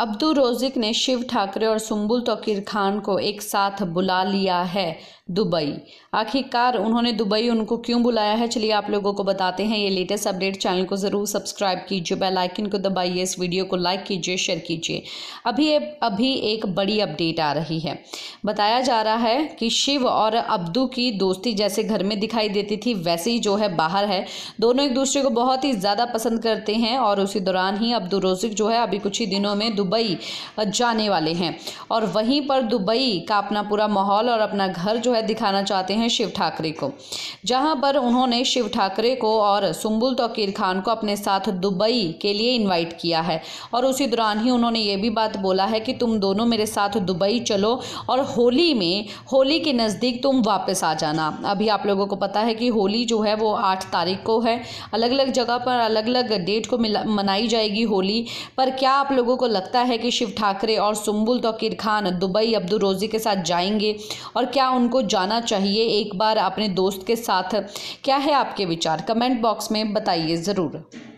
Abdul Rozik ने शिव ठाकरे और सुम्बुल तोकीर खान को एक साथ बुला लिया है दुबई आखिरकार उन्होंने दुबई उनको क्यों बुलाया है चलिए आप लोगों को बताते हैं ये लेटेस्ट अपडेट चैनल को ज़रूर सब्सक्राइब कीजिए बेल आइकन को दबाइए इस वीडियो को लाइक कीजिए शेयर कीजिए अभी अभी एक बड़ी अपडेट आ रही है बताया जा रहा है कि शिव और अब्दू की दोस्ती जैसे घर में दिखाई देती थी वैसे ही जो है बाहर है दोनों एक दूसरे को बहुत ही ज़्यादा पसंद करते हैं और उसी दौरान ही अब्दू रोजिक जो है अभी कुछ ही दिनों में दुबई जाने वाले हैं और वहीं पर दुबई का अपना पूरा माहौल और अपना घर जो है दिखाना चाहते हैं शिव ठाकरे को जहां पर उन्होंने शिव ठाकरे को और सुम्बुल तोकीर खान को अपने साथ दुबई के लिए इनवाइट किया है और उसी दौरान ही उन्होंने ये भी बात बोला है कि तुम दोनों मेरे साथ दुबई चलो और होली में होली के नज़दीक तुम वापस आ जाना अभी आप लोगों को पता है कि होली जो है वो आठ तारीख को है अलग अलग जगह पर अलग अलग डेट को मनाई जाएगी होली पर क्या आप लोगों को लगता है कि शिव ठाकरे और Sumbul Touqeer Khan Dubai Abdu Rozik के साथ जाएंगे और क्या उनको जाना चाहिए एक बार अपने दोस्त के साथ क्या है आपके विचार कमेंट बॉक्स में बताइए ज़रूर